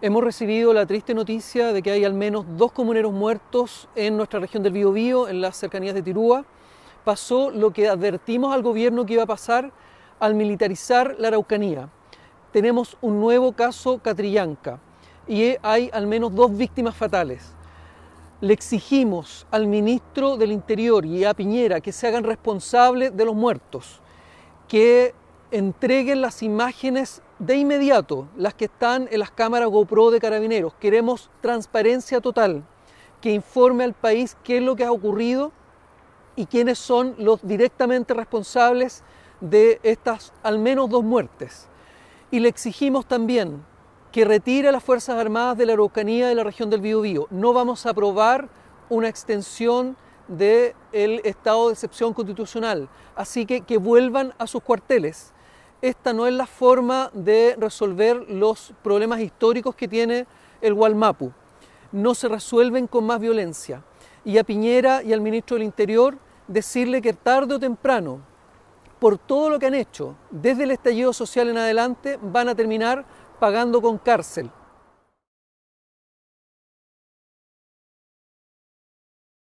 Hemos recibido la triste noticia de que hay al menos dos comuneros muertos en nuestra región del Biobío, en las cercanías de Tirúa. Pasó lo que advertimos al gobierno que iba a pasar al militarizar la Araucanía. Tenemos un nuevo caso Catrillanca y hay al menos dos víctimas fatales. Le exigimos al ministro del Interior y a Piñera que se hagan responsables de los muertos, que entreguen las imágenes de inmediato las que están en las cámaras GoPro de carabineros. Queremos transparencia total, que informe al país qué es lo que ha ocurrido y quiénes son los directamente responsables de estas al menos dos muertes. Y le exigimos también que retire a las Fuerzas Armadas de la Araucanía de la región del Biobío. No vamos a aprobar una extensión del estado de excepción constitucional, así que que vuelvan a sus cuarteles esta no es la forma de resolver los problemas históricos que tiene el Walmapu. No se resuelven con más violencia. Y a Piñera y al ministro del Interior decirle que tarde o temprano, por todo lo que han hecho, desde el estallido social en adelante, van a terminar pagando con cárcel.